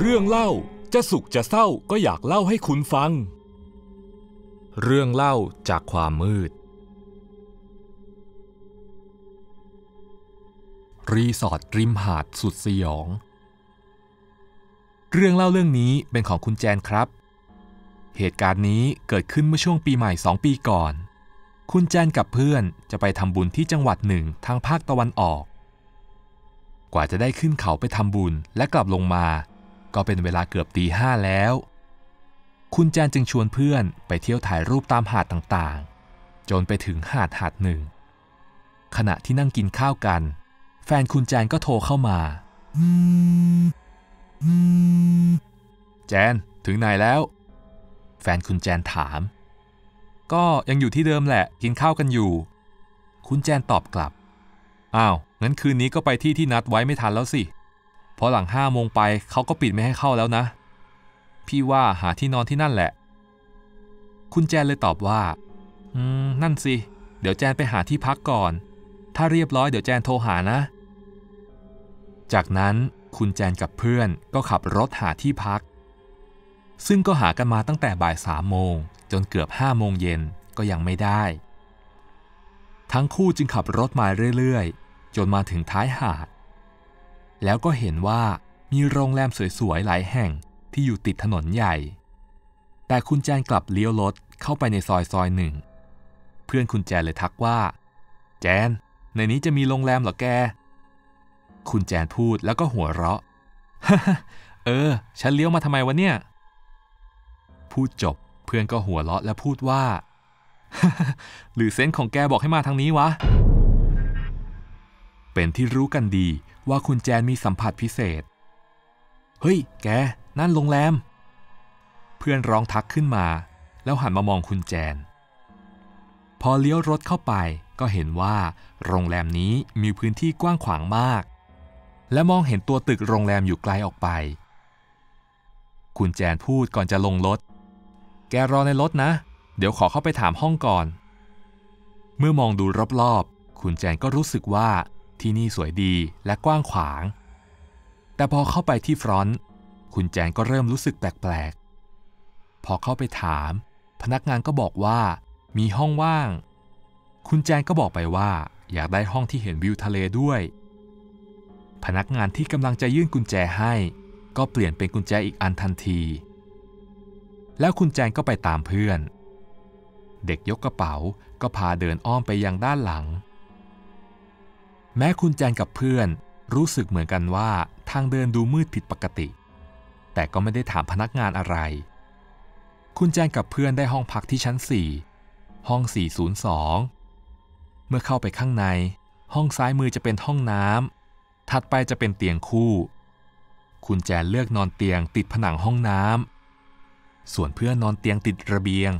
เรื่องเล่าจะสุขจะเศร้าก็อยากเล่าให้คุณฟัง เรื่องเล่าจากความมืด รีสอร์ทริมหาดสุดสยองเรื่องเล่าเรื่องนี้เป็นของคุณแจนครับ เหตุการณ์นี้เกิดขึ้นเมื่อช่วงปีใหม่สองปีก่อน คุณแจนกับเพื่อนจะไปทำบุญที่จังหวัดหนึ่งทางภาคตะวันออก กว่าจะได้ขึ้นเขาไปทำบุญและกลับลงมาก็เป็นเวลาเกือบตีห้าแล้ว คุณแจนจึงชวนเพื่อนไปเที่ยวถ่ายรูปตามหาดต่างๆ จนไปถึงหาดหาดหนึ่ง ขณะที่นั่งกินข้าวกัน แฟนคุณแจนก็โทรเข้ามา แจนถึงไหนแล้ว แฟนคุณแจนถาม ก็ยังอยู่ที่เดิมแหละ กินข้าวกันอยู่ คุณแจนตอบกลับ อ้าวงั้นคืนนี้ก็ไปที่ที่นัดไว้ไม่ทันแล้วสิพอหลังห้าโมงไปเขาก็ปิดไม่ให้เข้าแล้วนะ พี่ว่าหาที่นอนที่นั่นแหละ คุณแจนเลยตอบว่า อืมนั่นสิ เดี๋ยวแจนไปหาที่พักก่อน ถ้าเรียบร้อยเดี๋ยวแจนโทรหานะ จากนั้นคุณแจนกับเพื่อนก็ขับรถหาที่พัก ซึ่งก็หากันมาตั้งแต่บ่ายสามโมงจนเกือบห้าโมงเย็นก็ยังไม่ได้ ทั้งคู่จึงขับรถมาเรื่อย ๆ จนมาถึงท้ายหาดแล้วก็เห็นว่ามีโรงแรมสวย ๆ หลายแห่งที่อยู่ติดถนนใหญ่ แต่คุณแจนกลับเลี้ยวรถเข้าไปในซอยซอยหนึ่ง เพื่อนคุณแจนเลยทักว่า แจนในนี้จะมีโรงแรมหรอแก คุณแจนพูดแล้วก็หัวเราะเออ ฉันเลี้ยวมาทำไมวะเนี่ย พูดจบ เพื่อนก็หัวเราะและพูดว่า หรือเซนของแกบอกให้มาทางนี้วะ เป็นที่รู้กันดีว่าคุณแจนมีสัมผัสพิเศษ เฮ้ย แก นั่นโรงแรม เพื่อนร้องทักขึ้นมา แล้วหันมามองคุณแจน พอเลี้ยวรถเข้าไปก็เห็นว่า โรงแรมนี้มีพื้นที่กว้างขวางมาก และมองเห็นตัวตึกโรงแรมอยู่ไกลออกไป คุณแจนพูดก่อนจะลงรถ แกรอในรถนะ เดี๋ยวขอเข้าไปถามห้องก่อน เมื่อมองดูรอบๆ คุณแจนก็รู้สึกว่าที่นี่สวยดีและกว้างขวาง แต่พอเข้าไปที่ฟรอนต์คุณแจงก็เริ่มรู้สึกแปลกๆ พอเข้าไปถามพนักงานก็บอกว่ามีห้องว่าง คุณแจงก็บอกไปว่าอยากได้ห้องที่เห็นวิวทะเลด้วย พนักงานที่กำลังจะยื่นกุญแจให้ก็เปลี่ยนเป็นกุญแจอีกอันทันที แล้วคุณแจงก็ไปตามเพื่อน เด็กยกกระเป๋าก็พาเดินอ้อมไปยังด้านหลังแม้คุณแจนกับเพื่อนรู้สึกเหมือนกันว่าทางเดินดูมืดผิดปกติ แต่ก็ไม่ได้ถามพนักงานอะไร คุณแจนกับเพื่อนได้ห้องพักที่ชั้น4ห้อง 402 เมื่อเข้าไปข้างใน ห้องซ้ายมือจะเป็นห้องน้ำถัดไปจะเป็นเตียงคู่ คุณแจนเลือกนอนเตียงติดผนังห้องน้ำส่วนเพื่อนนอนเตียงติดระเบียง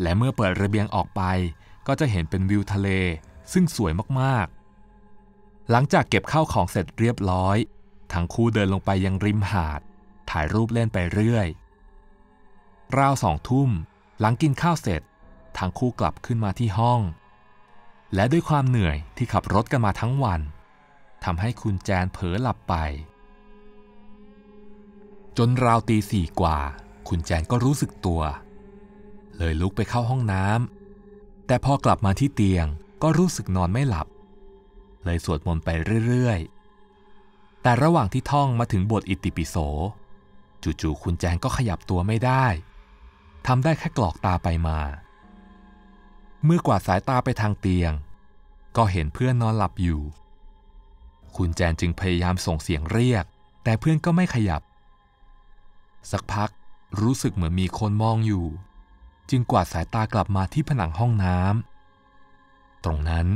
และเมื่อเปิดระเบียงออกไป ก็จะเห็นเป็นวิวทะเล ซึ่งสวยมากๆหลังจากเก็บข้าวของเสร็จเรียบร้อย ทั้งคู่เดินลงไปยังริมหาด ถ่ายรูปเล่นไปเรื่อย ราวสองทุ่มหลังกินข้าวเสร็จ ทั้งคู่กลับขึ้นมาที่ห้อง และด้วยความเหนื่อยที่ขับรถกันมาทั้งวันทำให้คุณแจนเผลอหลับไป จนราวตีสี่กว่า คุณแจนก็รู้สึกตัว เลยลุกไปเข้าห้องน้ำแต่พอกลับมาที่เตียงก็รู้สึกนอนไม่หลับเลยสวดมนต์ไปเรื่อย ๆ แต่ระหว่างที่ท่องมาถึงบทอิติปิโสจู่ๆคุณแจงก็ขยับตัวไม่ได้ทำได้แค่กรอกตาไปมา เมื่อกวาดสายตาไปทางเตียง ก็เห็นเพื่อนนอนหลับอยู่ คุณแจนจึงพยายามส่งเสียงเรียก แต่เพื่อนก็ไม่ขยับ สักพักรู้สึกเหมือนมีคนมองอยู่ จึงกวาดสายตากลับมาที่ผนังห้องน้ำตรงนั้น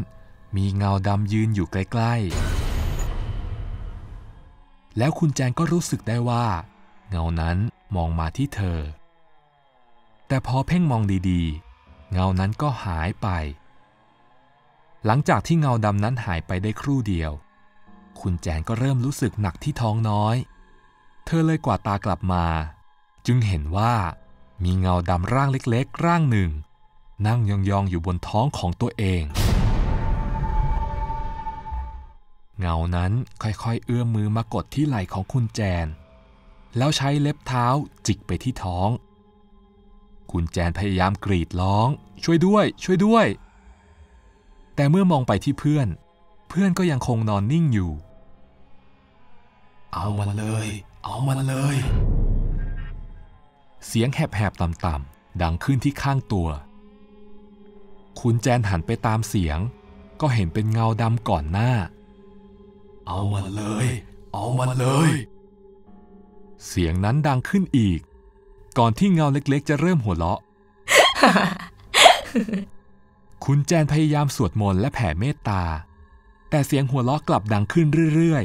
มีเงาดำยืนอยู่ใกล้ ๆ แล้วคุณแจงก็รู้สึกได้ว่าเงานั้นมองมาที่เธอ แต่พอเพ่งมองดีๆ เงานั้นก็หายไป หลังจากที่เงาดำนั้นหายไปได้ครู่เดียว คุณแจงก็เริ่มรู้สึกหนักที่ท้องน้อย เธอเลยกวาดตากลับมา จึงเห็นว่า มีเงาดำร่างเล็กๆ ร่างหนึ่งนั่งยองๆ อยู่บนท้องของตัวเองเงานั้นค่อยๆ เอื้อมมือมากดที่ไหล่ของคุณแจน แล้วใช้เล็บเท้าจิกไปที่ท้อง คุณแจนพยายามกรีดร้อง ช่วยด้วย ช่วยด้วย แต่เมื่อมองไปที่เพื่อน เพื่อนก็ยังคงนอนนิ่งอยู่ เอามันเลย เอามันเลย เสียงแหบๆต่ำๆ ดังขึ้นที่ข้างตัว คุณแจนหันไปตามเสียง ก็เห็นเป็นเงาดำก่อนหน้าเอามันเลย เอามันเลย เสียงนั้นดังขึ้นอีก ก่อนที่เงาเล็กๆ จะเริ่มหัวเราะคุณแจนพยายามสวดมนต์และแผ่เมตตา แต่เสียงหัวเราะกลับดังขึ้นเรื่อย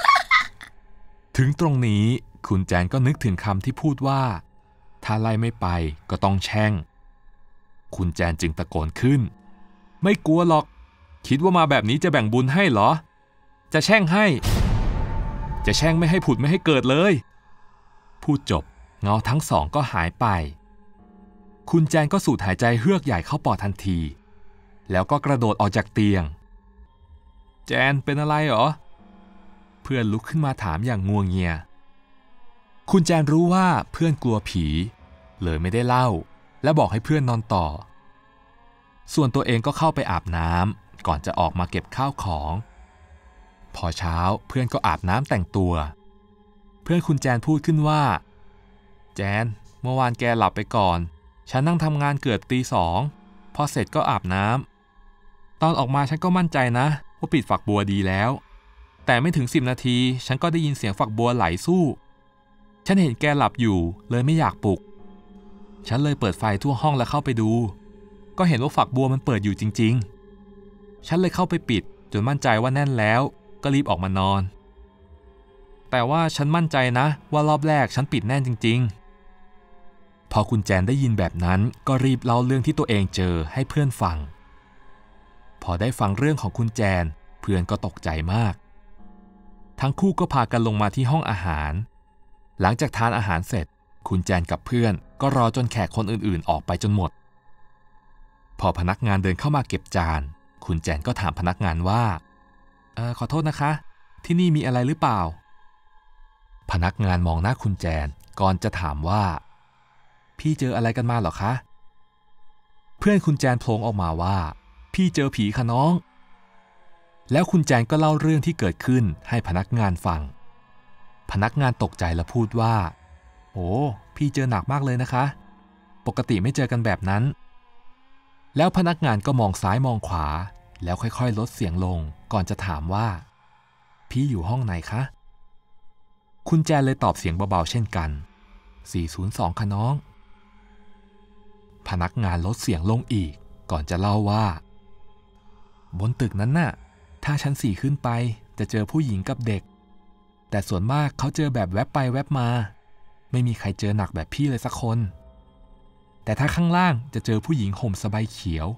ๆ ถึงตรงนี้คุณแจนก็นึกถึงคำที่พูดว่า ถ้าไล่ไม่ไปก็ต้องแช่งคุณแจนจึงตะโกนขึ้น ไม่กลัวหรอกคิดว่ามาแบบนี้จะแบ่งบุญให้เหรอ จะแช่งให้ จะแช่งไม่ให้ผุดไม่ให้เกิดเลย พูดจบ เงาทั้งสองก็หายไป คุณแจนก็สูดหายใจเฮือกใหญ่เข้าปอดทันที แล้วก็กระโดดออกจากเตียง แจนเป็นอะไรเหรอ เพื่อนลุกขึ้นมาถามอย่างงวงเงีย คุณแจนรู้ว่าเพื่อนกลัวผี เลยไม่ได้เล่า และบอกให้เพื่อนนอนต่อ ส่วนตัวเองก็เข้าไปอาบน้ำก่อนจะออกมาเก็บข้าวของ พอเช้าเพื่อนก็อาบน้ำแต่งตัว เพื่อนคุณแจนพูดขึ้นว่า แจน เมื่อวานแกหลับไปก่อน ฉันนั่งทำงานเกือบตีสอง พอเสร็จก็อาบน้ำตอนออกมาฉันก็มั่นใจนะ ว่าปิดฝักบัวดีแล้ว แต่ไม่ถึงสิบนาทีฉันก็ได้ยินเสียงฝักบัวไหลสู้ ฉันเห็นแกหลับอยู่เลยไม่อยากปลุก ฉันเลยเปิดไฟทั่วห้อง แล้วเข้าไปดู ก็เห็นว่าฝักบัวมันเปิดอยู่จริง ๆฉันเลยเข้าไปปิดจนมั่นใจว่าแน่นแล้วก็รีบออกมานอน แต่ว่าฉันมั่นใจนะว่ารอบแรกฉันปิดแน่นจริงๆ พอคุณแจนได้ยินแบบนั้นก็รีบเล่าเรื่องที่ตัวเองเจอให้เพื่อนฟัง พอได้ฟังเรื่องของคุณแจนเพื่อนก็ตกใจมาก ทั้งคู่ก็พากันลงมาที่ห้องอาหาร หลังจากทานอาหารเสร็จคุณแจนกับเพื่อนก็รอจนแขกคนอื่น ๆออกไปจนหมด พอพนักงานเดินเข้ามาเก็บจานคุณแจนก็ถามพนักงานว่าออขอโทษนะคะ ที่นี่มีอะไรหรือเปล่า พนักงานมองหน้าคุณแจนก่อนจะถามว่า พี่เจออะไรกันมาหรอคะ เพื่อนคุณแจนโผล่ออกมาว่า พี่เจอผีค่ะน้อง แล้วคุณแจนก็เล่าเรื่องที่เกิดขึ้นให้พนักงานฟัง พนักงานตกใจและพูดว่า โอ้พี่เจอหนักมากเลยนะคะ ปกติไม่เจอกันแบบนั้นแล้วพนักงานก็มองซ้ายมองขวา แล้วค่อยๆ ลดเสียงลงก่อนจะถามว่า พี่อยู่ห้องไหนคะ คุณแจเลยตอบเสียงเบาๆเช่นกัน 402ค่ะน้อง พนักงานลดเสียงลงอีกก่อนจะเล่าว่า บนตึกนั้นน่ะ ถ้าชั้นสี่ขึ้นไปจะเจอผู้หญิงกับเด็ก แต่ส่วนมากเขาเจอแบบแวบไปแวบมา ไม่มีใครเจอหนักแบบพี่เลยสักคนแต่ถ้าข้างล่างจะเจอผู้หญิงห่มสบายเขียว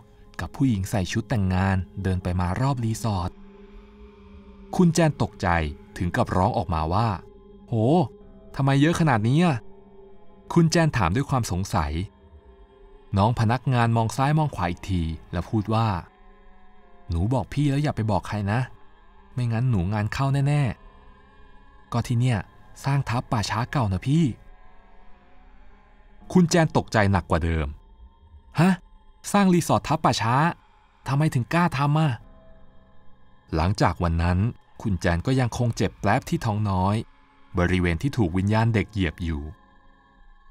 กับผู้หญิงใส่ชุดแต่งงานเดินไปมารอบรีสอร์ทคุณแจนตกใจถึงกับร้องออกมาว่า โหทำไมเยอะขนาดนี้คุณแจนถามด้วยความสงสัย น้องพนักงานมองซ้ายมองขวาอีกทีแล้วพูดว่า หนูบอกพี่แล้วอย่าไปบอกใครนะ ไม่งั้นหนูงานเข้าแน่ ๆ ก็ที่เนี่ย สร้างทับป่าช้าเก่านะพี่คุณแจนตกใจหนักกว่าเดิม ฮะ สร้างรีสอร์ททับป่าช้า ทำไมถึงกล้าทำอ่ะหลังจากวันนั้น คุณแจนก็ยังคงเจ็บแผลบที่ท้องน้อย บริเวณที่ถูกวิญญาณเด็กเหยียบอยู่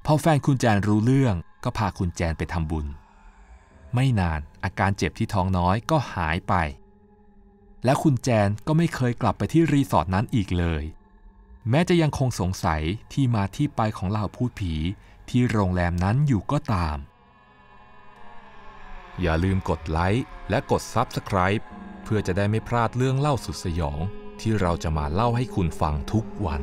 พอแฟนคุณแจนรู้เรื่องก็พาคุณแจนไปทำบุญ ไม่นานอาการเจ็บที่ท้องน้อยก็หายไป และคุณแจนก็ไม่เคยกลับไปที่รีสอร์ทนั้นอีกเลย แม้จะยังคงสงสัยที่มาที่ไปของเหล่าพูดผีที่โรงแรมนั้นอยู่ก็ตาม อย่าลืมกดไลค์และกด Subscribe เพื่อจะได้ไม่พลาดเรื่องเล่าสุดสยอง ที่เราจะมาเล่าให้คุณฟังทุกวัน